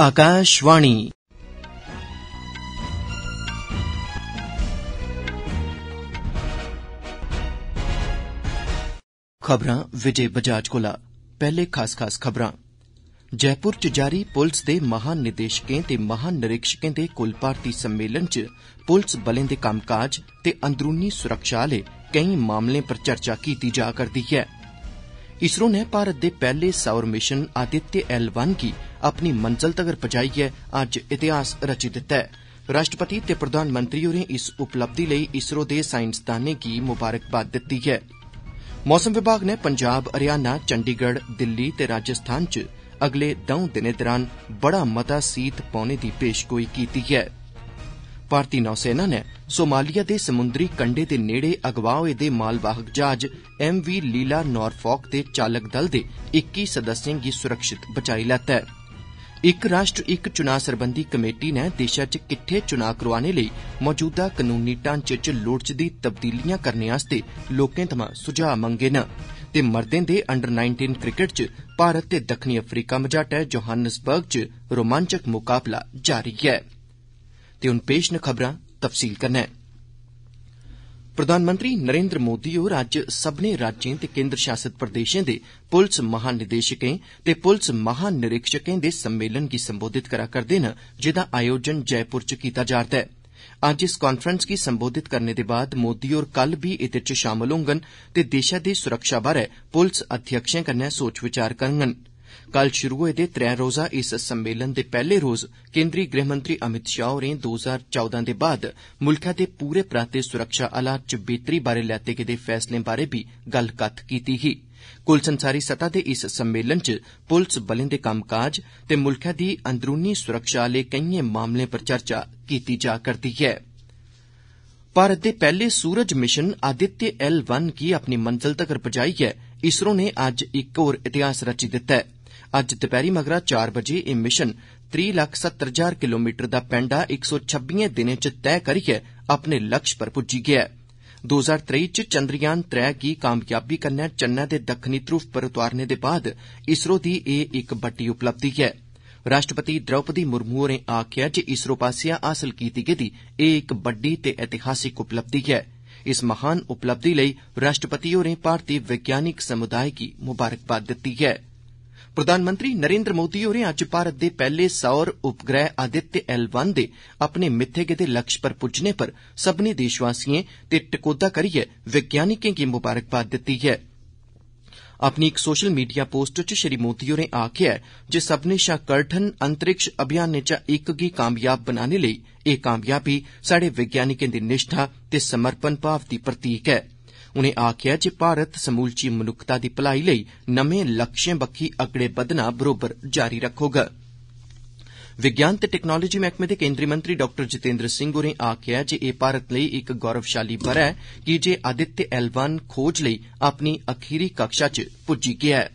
आकाशवाणी खबरां विजय बजाज कोला पैहले खास खास खबरां जयपुर च जारी पुलस दे महानिदेशकें ते महानिरीक्षकें दे कुल भारती सम्मेलन च पुलस बलें दे कम्मकाज ते अंदरूनी सुरक्षा आह्ले केई मामलें पर चर्चा कीती जा करदी है इसरो नै भारत दे पहले सौर मिशन आदित्य एल वन गी अपनी मंजल तगर पुजाइयै अज्ज इतिहास रची दित्ता ऐ राष्ट्रपति ते प्रधानमंत्री होरें इस उपलब्धि लेई इसरो दे साईंसदानें गी मुबारकबाद दित्ती ऐ मौसम विभाग नै पंजाब हरियाणा चंडीगढ़ दिल्ली ते राजस्थान च अगले दौं दिनें दौरान बड़ा मता सीत पौने दी पेशगोई कीती ऐ भारती नौसेना नै सोमालिया दे समुंदरी कंडे दे नेड़े अगवा होए दे मालवाहक जहाज एम वी लीला नारफाक दे चालक दल दे इक्की सदस्यें गी सुरक्षित बचाई लैता ऐ ਇੱਕ ਰਾਸ਼ਟਰ ਇੱਕ ਚੋਣ ਸਰਬੰਧੀ ਕਮੇਟੀ ਨੇ ਦੇਸ਼ਾਂ 'ਚ ਕਿੱਥੇ ਚੋਣ ਕਰਵਾਉਣੇ ਲਈ ਮੌਜੂਦਾ ਕਾਨੂੰਨੀ ਢਾਂਚੇ 'ਚ ਲੋੜਚਦੀ ਤਬਦੀਲੀਆਂ ਕਰਨੇ ਵਾਸਤੇ ਲੋਕਾਂ ਤੋਂ ਸੁਝਾਅ ਮੰਗੇ ਨੇ ਤੇ ਮਰਦਾਂ ਦੇ ਅੰਡਰ 19 ਕ੍ਰਿਕਟ 'ਚ ਭਾਰਤ ਤੇ ਦੱਖਣੀ ਅਫਰੀਕਾ ਮਜਾਟਾ ਜੋਹਾਨਸਬਰਗ 'ਚ ਰੋਮਾਂਚਕ ਮੁਕਾਬਲਾ ਜਾਰੀ ਹੈ ਤੇ ਉਨ ਪੇਸ਼ ਨ ਖਬਰਾਂ ਤਫਸੀਲ ਕਰਨਾ ਹੈ प्रधानमंत्री नरेन्द्र मोदी होर अज्ज सब्मनें राज्यें ते केन्द्र शासित प्रदेशें दे पुलस महानिदेशकें ते पुलस महानिरीक्षकें दे सम्मेलन गी संबोधित करा'रदे न जेदा आयोजन जयपुर च कीता जा'रदा ऐ अज्ज इस कांफ्रैंस गी संबोधित करने दे बाद मोदी होर कल बी एहदे च शामल होडन ते देसै दे सुरक्षा बारै पुलस अध्यक्षें कन्नै सोच विचार करगंन कल शुरू होए दे त्रै रोजा इस सम्मेलन दे पैहले रोज केन्द्री गृहमंत्री अमित शाह होरें दो हजार चौदां दे बाद मुल्खै दे पूरे पराते सुरक्षा हालात च बेहतरी बारै लैते गेदे फैसलें बारै बी गल्ल कत्थ कीती ही कुल संसारी सतह दे इस सम्मेलन च पुलस बलें दे कम्मकाज ते मुल्खै दी अंदरूनी सुरक्षा आले केइएं मामलें पर चर्चा कीती जा करदी ऐ भारत दे पैह्ले सूरज मिशन आदित्य एल वन गी अपनी मंजल तगर पुजाइयै इसरो ने अज्ज इक होर इतिहास रची दित्ता ऐ अज्ज दपैह्री मगरा चार बजे एह् मिशन त्री लक्ख सत्तर ज्हार किलोमीटर दा पैंडा इक सौ छब्बिएं दिनें च तैह् करियै अपने लक्ष्य पर पुज्जी ऐ दो ज्हार त्रेई च चंद्रयान त्रै गी कामयाबी कन्नै चन्नै दे दक्खनी ध्रुव पर उतारने दे बाद इसरो दी एह् इक बड्डी उपलब्धि ऐ राष्ट्रपति द्रौपदी मुर्मू होरें आक्खेआ ऐ जे इसरो आसेआ हासल कीती गेदी एह् इक बड्डी ते ऐतिहासिक उपलब्धि ऐ इस महान उपलब्धि लेई राष्ट्रपति होरें भारती वैज्ञानिक समुदाय गी मुबारकबाद दिती ऐ प्रधानमंत्री नरेन्द्र मोदी होरें अज्ज भारत दे पैहले सौर उपग्रह आदित्य एल वन दे अपने मित्थे गेदे लक्ष्य पर पुज्जने पर सब्मनें देशवासिएं ते टकोह्दा करियै वैज्ञानिकें गी मुबारकबाद दित्ती ऐ अपनी इक सोशल मीडिया पोस्ट च श्री मोदी होरें आखेआ ऐ जे सब्मनें शा कठन अंतरिक्ष अभियानें चा इक गी कामयाब बनाने लेई कामयाबी स्हाड़े वैज्ञानिकें दी निष्ठा ते समर्पण भाव दी प्रतीक है उनें आक्खेआ जे भारत समूलची मनुक्खता दी भलाई लेई नमें लक्ष्यें बक्खी अगड़े बधना बरोबर जारी रक्खोग विज्ञान ते टेक्नोलाजी मैह्कमे दे केन्द्री मंत्री डॉ जितेन्द्र सिंह होरें आक्खेआ ऐ जे एह् भारत लेई इक गौरवशाली ब'रा ऐ कीजे आदित्य ऐह्लवान खोज लेई अपनी अखीरी कक्षा च पुज्जी गेआ ऐ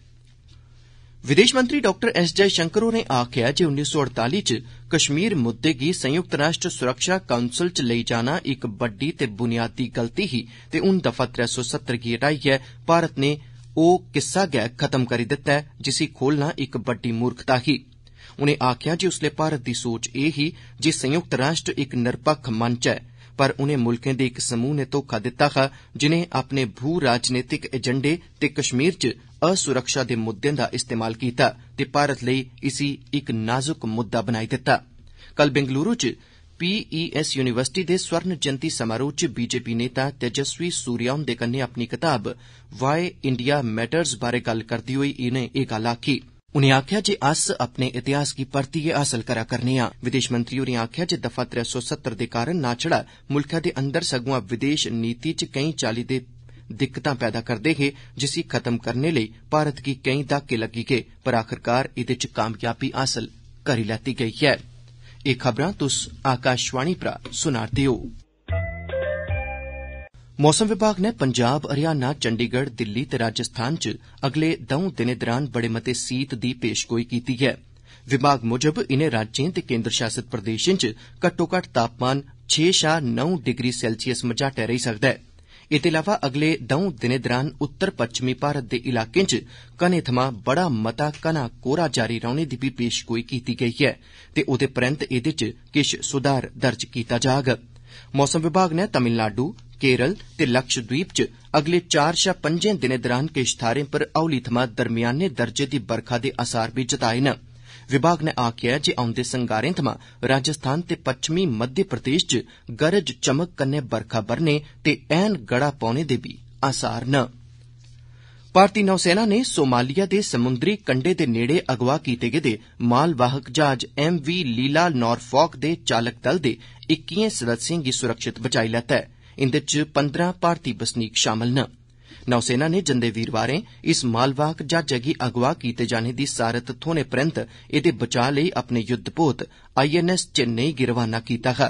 विदेश मंत्री डाक्टर एस जयशंकर होरें आखेआ ऐ जे उन्नी सौ अड़ताली च कश्मीर मुद्दे गी संयुक्त राष्ट्र सुरक्षा काउंसल च लेई जाना इक बड्डी ते बुनियादी गलती ही ते हून दफा त्रै सौ सत्तर गी हटाइयै भारत नै ओह किस्सा गै खत्म करी दित्ता ऐ जिसी खोलना इक बड्डी मूरखता ही उनें आक्खेआ जे उसलै भारत दी सोच एह् ही जे संयुक्त राष्ट्र इक निरपक्ख मंच ऐ पर उनें मुल्खें दे इक समूह नै धोखा दित्ता हा जिनें अपने भू राजनीतिक एजेंडे ते कश्मीर च असुरक्षा दे मुद्दे दा इस्तेमाल कीता ते भारत लेई इसी इक नाजुक मुद्दा बनाई दित्ता कल बेंगलुरू च पी ई एस युनिवर्सिटी दे स्वर्ण जयंति समारोह च बीजेपी नेता तेजस्वी सूर्या हुंदे कन्नै अपनी कताब वाई इंडिया मैटर्ज बारै गल्ल करदे होई उनें एह् गल्ल आखी उनें आक्खेआ जे अस अपने इतिहास गी परतियै हासल करा'रदे आं विदेश मंत्री होरें आक्खेआ जे दफा त्रै सौ सत्तर दे कारण ना छड़ा मुल्खै दे अंदर सगुआं विदेश नीति च केई चाल्ली दे दिक्कतां पैदा करदे हे जिसी खत्म करने लेई भारत गी केई दहाके लग्गी गे पर आखिरकार एह्दे च कामयाबी हासल करी लैती गेई ऐ मौसम विभाग नै पंजाब हरियाणा चंडीगढ़ दिल्ली ते राजस्थान च अगले दौं दिनें दौरान बड़े मते सीत दी पेशगोई कीती ऐ विभाग मुजब इनें राज्यें ते केन्द्र शासित प्रदेशें च घट्टोघट्ट तापमान छे शा नौ डिग्री सैल्सियस मझाटै रेई सकदा ऐ एह्दे इलावा अगले दौं दिनें दौरान उत्तर पच्छमी भारत दे इलाकें च घने थमां बड़ा मता घना कोहरा जारी रौहने दी बी पेशगोई कीती गेई ऐ ते ओदे परैन्त एह्दे च किश सुधार दर्ज कीता जाग मौसम विभाग नै तमिलनाडू केरल ते लक्षद्वीप च अगले चार शा पंजें दिनें दौरान किश थाहरें पर हौली थमां दरम्याने दर्जे दी बरखा दे असार बी जता विभाग नै आक्खेआ ऐ जे औंदे संगारें थमां राजस्थान ते पच्छमी मध्य प्रदेष च गरज चमक कन्नै बरखा बरने ते ऐन गड़ा पौने दे बी आसार न भारती नौसेना नै सोमालिया दे समुंद्री कंडे दे नेड़े अगवाह कीते गेदे मालवाहक जहाज एम वी लीला नार्फॉक दे चालक दल दे इक्किएं सदस्यें गी सुरक्षित बचाई लैता ऐ इंदे च पंदरां भारती बसनीक शामल न नौसेना नै जंदे वीरवारें इस मालवाहक जहाजै गी अगवाह् कीते जाने दी सारत थ्होने परैन्त एह्दे बचाऽ लेई अपने युद्धपोत आई एन एस चिन्नेई गी रवाना कीता हा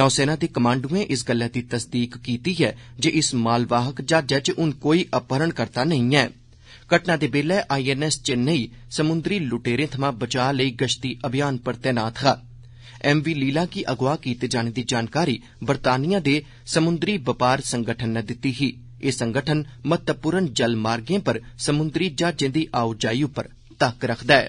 नौसेना दे कमांडुए इस गल्लै दी तसदीक कीती ऐ जे इस मालवाहक जहाजै च हुन कोई अपहरणकर्ता नेईं ऐ घटना दे बेल्लै आई एन एस चिन्नई समुंद्री लुटेरें थमां बचाऽ लेई गश्ती अभियान पर तैनात हा एम वी लीला गी अगवाह् कीते जाने दी जानकारी बरतानिया दे समुंद्री बपार संगठन नै दित्ती हा एह् संगठन महत्वपूर्ण जलमार्गें पर समुद्री जहाजें दी आओजाई पर उप्पर तक्क रखदा ऐ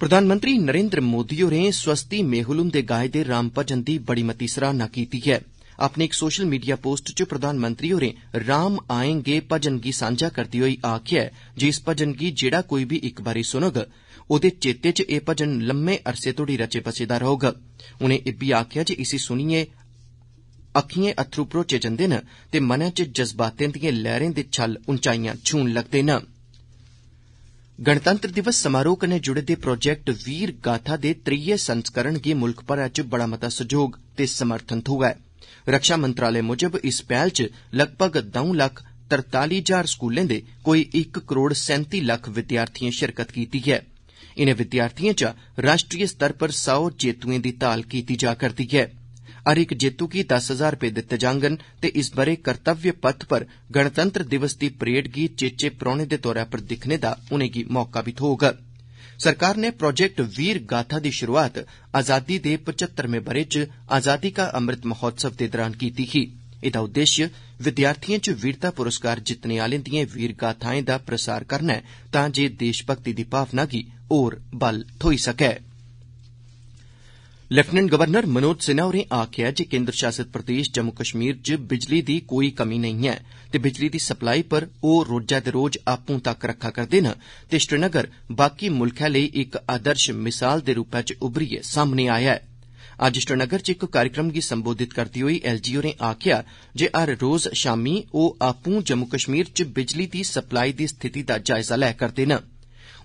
प्रधानमंत्री नरेन्द्र मोदी होरें स्वस्ति मेहुल हुंदे गाए दे राम भजन दी बड़ी मती सराहना कीती ऐ अपने इक सोशल मीडिया पोस्ट च प्रधानमंत्री होरें 'राम आएंगे' भजन गी सांझा करदे होई आखेआ ऐ जे इस भजन गी जेहड़ा कोई बी इक बारी सुनोग ओहदे चेते च एह् भजन लम्मे अरसे तोड़ी रचे बसे दा रौह्ग उनें इब्बी आखेआ जे इसी सुनियै अक्खिएं अत्थरू भरोचे जंदे न ते मनै च जज्बातें दिएं लैहरें दे छल उंचाईयां छून लगदे न गणतंत्र दिवस समारोह कन्नै जुड़े दे प्रोजेक्ट वीर गाथा दे त्रीये संस्करण गी मुल्ख भरै च बड़ा मता सैह्योग ते समर्थन थ्होआ ऐ रक्षा मंत्रालय मुजब इस पैह्ल च लगभग दौं लक्ख तरताली हजार स्कूलें दे कोई इक करोड़ सैंती लक्ख विद्यार्थिएं शिरकत कीती ऐ इनें विद्यार्थिएं चा राष्ट्री स्तर पर सौ जेत्तुएं दी ताल कीती जा करदी ऐं हर इक जित्तू गी दस हजार रपे दित्ते जांगन ते इस ब'रे कर्तव्य पथ पर गणतंत्र दिवस दी परेड गी चेचे परौह्ने दे तौरा पर दिक्खने दा मौका बी थ्होग सरकार नै प्रोजैक्ट वीरगाथा दी शुरूआत आजादी दे पच्हत्तरमें ब'रे च आजादी का अमृत महोत्सव दे दौरान कीती ही एह्दा उद्देश्य विद्यार्थिएं च वीरता पुरस्कार जित्तने आलें दिएं वीरगाथाएं दा प्रसार करना ऐ तां जे देशभक्ति दी भावना गी होर बल थ्होई सकै लेफ्टिनेंट गवर्नर मनोज सिन्हा होरें आखेआ ऐ जे केन्द्र शासित प्रदेश जम्मू कश्मीर च बिजली दी कोई कमी नेईं ऐ ते बिजली दी सप्लाई पर ओह रोजै दे रोज आपूं तक्क रखा करदे न ते श्रीनगर बाकी मुल्खै लेई इक आदर्श मिसाल दे रूपै च उब्बरियै सामने आया ऐ अज्ज श्रीनगर च इक कार्यक्रम गी संबोधित करदे होई एल जी होरें आखेआ जे हर रोज शामी ओ आपू जम्मू कश्मीर च बिजली दी सप्लाई दी स्थिति दा जायजा लै करदे न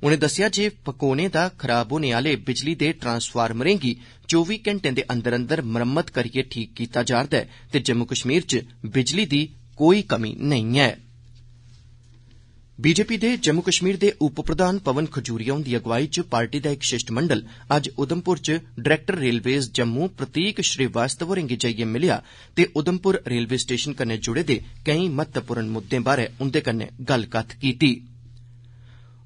उनें दस्सेआ जे पकौने दा खराब होने आले बिजली दे ट्रांसफार्मरें गी चौबी घैंटे दे अंदर अंदर मरम्मत करियै ठीक कीता जा'रदा ऐ ते जम्मू कश्मीर च बिजली दी कोई कमी नेई ऐ भाजपा दे जम्मू कश्मीर दे उपप्रधान पवन खजूरिया हुंदी अगुवाई च पार्टी दा इक शिष्टमंडल अज्ज उधमपुर च डरैक्टर रेलवे जम्मू प्रतीक श्रीवास्तव होरें गी मिलेआ ते उधमपुर रेलवे स्टेशन कन्नै जुड़े दे केई महत्वपूर्ण मुद्दें बारै उंदे कन्नै गल्लबात कीती गेई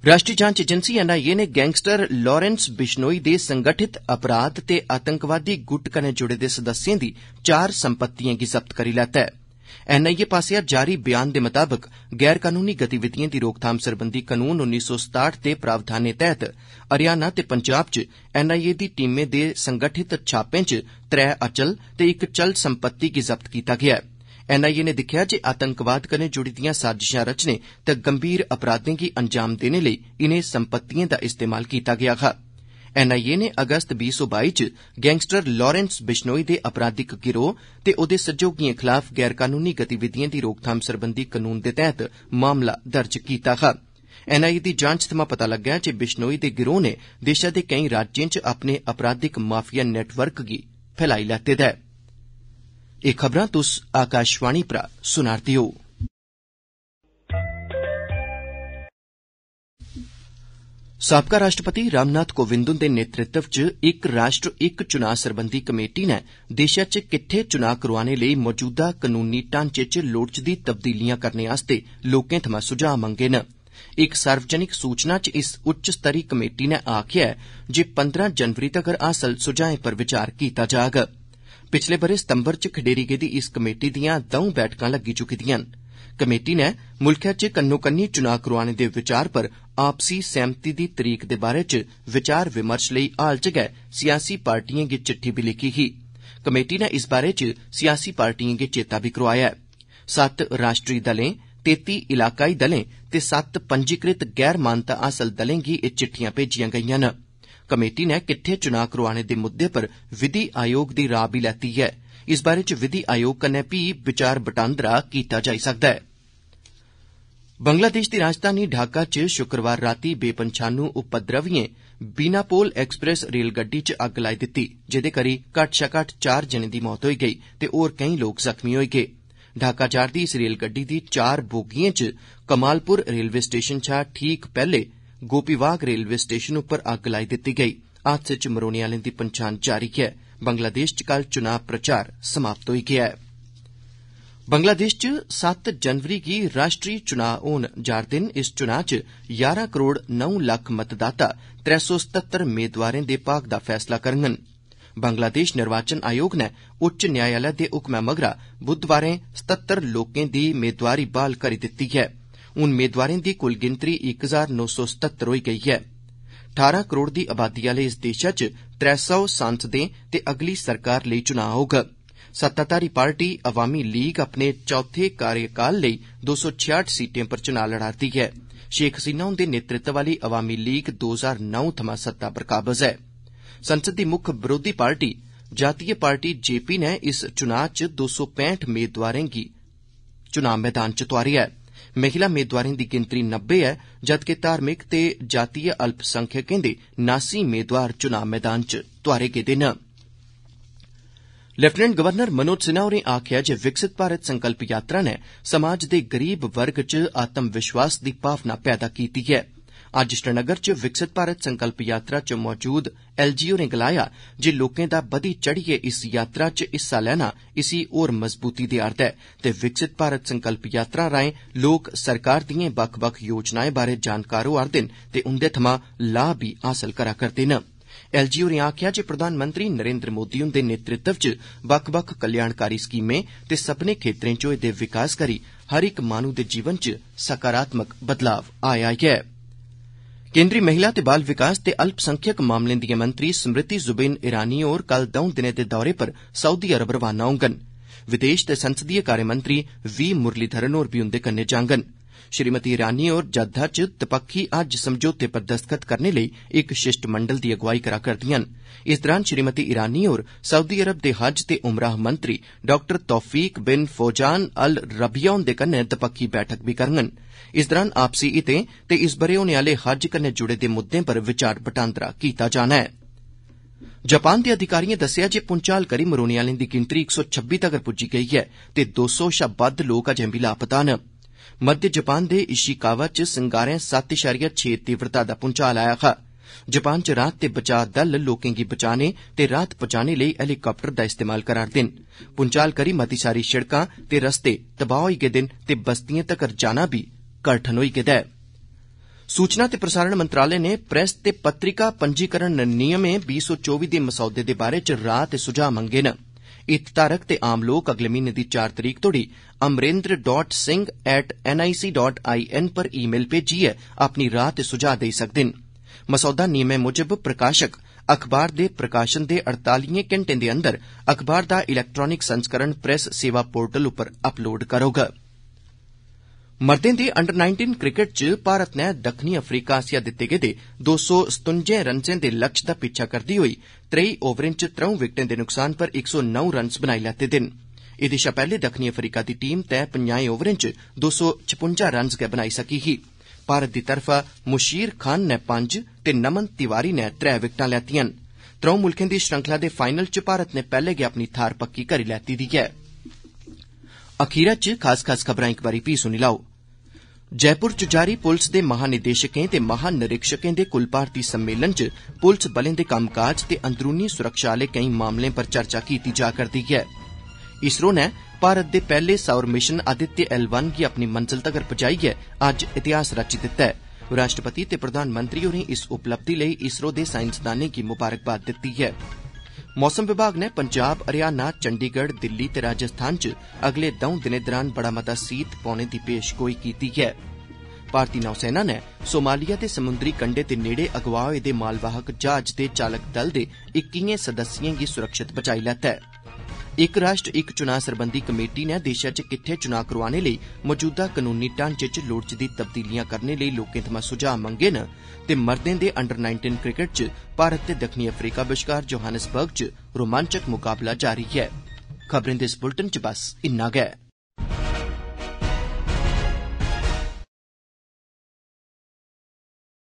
राष्ट्रीय जांच एजेंसी एनआईए नै गैंगस्टर लारेंस बिश्नोई दे संगठित अपराध ते आतंकवादी गुट कन्नै जुड़े दे सदस्यें दी चार संपत्तियें गी जब्त करी लैता ऐ एनआईए पास्सेआ जारी बयान दे मताबक गैर कानूनी गतिविधियें दी रोकथाम सरबंधी कानून उन्नी सौ सताहठ दे प्रावधानें तैह्त हरियाणा ते पंजाब च एनआईए दी टीमें दे संगठित छापें च त्रै अचल ते इक चल संपत्ति गी जब्त कीता गेआ ऐ एनआईए नै दिक्खेआ ऐ जे आतंकवाद कन्नै जुड़ी दियां साजिशां रचने ते गंभीर अपराधें गी अंजाम देने लेई इनें संपत्तिएं दा इस्तेमाल कीता गेआ हा एनआईए नै अगस्त बीह् सौ बाई च गैंगस्टर लारेंस बिशनोई दे अपराधिक गिरोह ते ओह्दे सैह्योगिएं खलाफ गैर कानूनी गतिविधिएं दी रोकथाम सरबंधी कानून दे तैह्त मामला दर्ज कीता हा एनआईए दी जांच थमां पता लग्गा ऐ जे बिशनोई दे गिरोह नै देशै दे केई राज्यें च अपने अपराधिक माफिया नेटवर्क गी फैलाई लैते दा ऐं एह् खबरां तुस आकाशवाणी परा सुना'रदे ओ साबका राष्ट्रपति रामनाथ कोविंद हुंदे नेतृत्व च इक राष्ट्र इक चुनां सरबंधी कमेटी नै देशै च किट्ठे चुनां करोआने लेई मौजूदा कानूनी ढांचे च लोड़चदी तब्दीलियां करने आस्तै लोकें थमां सुझाऽ मंगे न इक सार्वजनिक सूचना च इस उच्च स्तरी कमेटी नै आखेआ ऐ जे पंदरां जनवरी तगर हासल सुझाएं पर विचार कीता जाग पिछले ब'रे सितंबर च खडेरी गेदी इस कमेटी दिआं दौं बैठकां लग्गी चुकी दियां न कमेटी नै मुल्खै च कन्नो कन्नी चुनां करोआने दे विचार पर आपसी सैह्मति दी तरीक दे बारै च विचार विमर्श लेई हाल च गै सियासी पार्टिएं गी चिट्ठी बी लिखी ही कमेटी नै इस बारै च सियासी पार्टिएं गी चेत्ता बी करोआया ऐ सत्त राष्ट्री दलें तेती इलाकाई दलें ते सत्त पंजीकृत गैर मानता हासल दलें गी एह् चिट्ठियां भेजिआं गेईआं कमेटी नै किट्ठे चुनां करोआने दे मुद्दे पर विधि आयोग दी राह बी लैती ऐ इस बारै च विधि कन्नै बंगलादेश दी राजधानी ढाका च शुक्रवार राती बेपंछानू उपद्रवियें बीनापोल एक्सप्रेस रेलगड्डी च अग्ग लाई दित्ती जेहदे करी घट्ट शा घट्ट चार जनें दी मौत होई गेई ते होर केंई लोक जख्मी होई गे ढाका जा'रदी इस रेलगड्डी दी चार बोगिएं च कमालपुर रेलवे स्टेशन शा ठीक पैहले गोपीवाग रेलवे स्टेशन उप्पर अग्ग लाई दिती गेई हादसे च मरोने आलें दी पंछान बंग्लादेश च सत्त जनवरी गी राष्ट्री चुना होन जा'रदे न इस चुना च यारां करोड़ नौ लक्ख मतदाता त्रै सौ सतत्तर मेदवारें दे भाग दा फैसला करङन बंगलादेश निर्वाचन आयोग नै उच्च न्यायालय दे हुक्मै मगरा बुधवारें सतहत्तर लोकें दी मेदवारी ब्हाल करी दित्ती हून मेदवारें दी कुल गिनतरी इक हजार नौ सौ सत्हत्तर होई गेई ऐ ठारां करोड़ दी आबादी आह्ले इस देशै च त्रै सौ सांसदें ते अगली सरकार लेई चुनां होग सत्ताधारी पार्टी अवामी लीग अपने चौथे कार्यकाल लेई दो सौ छेआठ सीटें पर चुनां लड़ा'रदी ऐ शेख हसीना हुंदे नेतृत्व आह्ली अवामी लीग दो हजार नौ थमां सत्ता पर काबज ऐ संसद दी मुक्ख बरोधी पार्टी जातीय पार्टी जेपी नै इस चुनां च दो सौ पैंठ मेदवारें गी चुनां मैदान च तोआरेआ ऐ महिला मेदवारें दी गिनतरी नब्बे ऐ जदकि धार्मिक ते जातीय अल्पसंख्यकें दे नासी मेदवार चुनां मैदान च तोआरे गे न लेफ्टिनेंट गवर्नर मनोज सिन्हा होरें आक्खेआ ऐ जे विकसित भारत संकल्प यात्रा नै समाज दे गरीब वर्ग च आत्म विश्वास दी भावना पैदा कीती ऐं अज्ज श्रीनगर च विकसित भारत संकल्प यात्रा च मौजूद एल जी होरें गलाया जे लोकें दा बधी चढ़ियै इस यात्रा च हिस्सा लैना इसी होर मजबूती देआ'रदा ऐ ते विकसित भारत संकल्प यात्रा राएं लोक सरकार दिएं बक्ख बक्ख योजनाएं बारै जानकार होआ'रदे न ते उंदे थमां लाह् बी हासल करै करदे न एल जी होरें आक्खेआ जे प्रधानमंत्री नरेन्द्र मोदी हुंदे नेतृत्व च बक्ख बक्ख कल्याणकारी स्कीमें ते सब्बने खेत्तरें च होए दे विकास करी हर इक माहनू दे जीवन च सकारात्मक बदलाव आया हं केन्द्री महिला ते बाल विकास ते अल्पसंख्यक मामलें दिआं मंत्री स्मृति जुबिन ईरानी होर कल दौं दिनें दे दौरे पर सउदी अरब रवाना होडन विदेश ते संसदीय कार्यमंत्री वी मुरलीधरन होर बी उंदे कन्नै जाडन श्रीमति ईरानी होर जद्दा च दपक्खी हज समझौते पर दस्तख्त करने लेई इक शिष्टमंडल दी अगुवाई करा करदिआं न इस दौरान श्रीमति ईरानी होर सउदी अरब दे हज ते उमराह मंत्री डॉ तौफीक बिन फौजान अल रबिया हुंदे कन्नै दपक्खी बैठक बी करडन इस दौरान आपसी हितें ते इस ब'रे होने आले हज कन्नै जुड़े दे मुद्दें पर कीता जाना ऐ जे भूंचाल करी मरोने आलें दी गिनतरी इक सौ छब्बी तगर पुज्जी गेई ऐ ते दो सौ शा बद्द लोक अजें बी लापता न मध्य जापान दे इशिकावा च संगारें सत्त शैरिया छे तीव्रता दा भूंचाल आया हा जापान च राह्त ते बचाऽ दल लोकें गी बचाने ते राह्त पचाने लेई हैलीकाप्टर दा इस्तेमाल करा'रदे न भूंचाल करी मती सारी सिड़कां ते रस्ते तबाह होई गेदे न ते बस्तियें तगर जाना बी दित्ता गठन होई गेदा ऐ सूचना ते प्रसारण मंत्रालय ने प्रेस ते पत्रिका पंजीकरण नियमें बीह् सौ चौबी दे मसौदे दे बारे च राह ते मंगे न धारक ते आम लोक अगले म्हीने दी चार तरीक तोड़ी Amrendra dot Singh at NIC dot I N पर ईमेल भेजिए भेजियै अपनी राह ते सुझाऽ देई सकदे न मसौदा नियमें मुजब प्रकाशक अखबार दे प्रकाशन दे अड़तालिएं घैंटें दे अंदर अखबार दा इलैक्ट्रानिक संस्करण प्रेस सेवा पोर्टल पर अपलोड करोगा मर्दे दे अंडर नाईनटीन क्रिकेट च भारत नै दक्खनी अफ्रीका आस्सेआ दित्ते गेदे दो सौ सतुंजें रज़ें दे लक्ष्य दा पिच्छा करदे होई त्रेई ओवरें च त्रौं विकेटें दे नुक्सान पर इक सौ नं रज़ बनाई लैते दे न एह्दे शा पैहले दक्खनी अफ्रीका दी टीम तैय प ओवरें च दो सौ छपुंजा रज गै बनाई सकी ही भारत दी तरफा मुशीर खान नै पंज ते नमन तिवारी नै त्रै विकटां लैतियां न त्रौं मुल्खें दी श्रृंखला दे फाईनल च भारत नै पैहले गै अपनी थाहर पक्की करी लैती हे अखीरा च खास खास खबरां इक बारी फ्ही सुनी लैओ जयपुर च जारी पुलस दे महानिदेशकें ते महानिरीक्षकें दे कुल भारती सम्मेलन च पुलस बलें दे कम्मकाज ते अंदरूनी सुरक्षा आह्ले केई मामलें पर चर्चा कीती जा करदी ऐ इसरो नै भारत दे पहले सौर मिशन आदित्य एल वन गी अपनी मंजिल तगर पुजाइयै अज्ज इतिहास रची दित्ता ऐ राष्ट्रपति ते प्रधानमंत्री होरें इस उपलब्धि लेई इसरो दे साईंसदानें गी मुबारकबाद दित्ती ऐ मौसम विभाग नै पंजाब हरियाणा चंडीगढ़ दिल्ली ते राजस्थान च अगले दौं दिनें दौरान बड़ा मता सीत पौने दी पेशगोई कीती ऐ भारती नौसेना नै सोमालिया दे समुंदरी कंडे दे नेड़े अगवाह होए दे मालवाहक जहाज दे चालक दल दे इक्किएं सदस्यें गी सुरक्षित बचाई लैता ऐ ਇੱਕ ਰਾਸ਼ਟਰ ਇੱਕ ਚੋਣ ਸਰਬੰਧੀ ਕਮੇਟੀ ਨੇ ਦੇਸ਼ ਚ ਕਿੱਥੇ ਚੋਣ ਕਰਵਾਉਣੇ ਲਈ ਮੌਜੂਦਾ ਕਾਨੂੰਨੀ ਢਾਂਚੇ ਚ ਲੋੜਚਦੀ ਤਬਦੀਲੀਆਂ ਕਰਨੇ ਲਈ ਲੋਕਾਂ ਤੋਂ ਸੁਝਾਅ ਮੰਗੇ ਨੇ ਤੇ ਮਰਦਾਂ ਦੇ ਅੰਡਰ 19 ਕ੍ਰਿਕਟ ਚ ਭਾਰਤ ਤੇ ਦੱਖਣੀ ਅਫਰੀਕਾ ਵਿਚਕਾਰ ਜੋਹਾਨਸਬਰਗ ਚ ਰੋਮਾਂਚਕ ਮੁਕਾਬਲਾ ਜਾਰੀ ਹੈ ਖਬਰਾਂ ਦੇ ਇਸ ਬੁਲਟਨ ਚ ਬਸ ਇੰਨਾ ਗਏ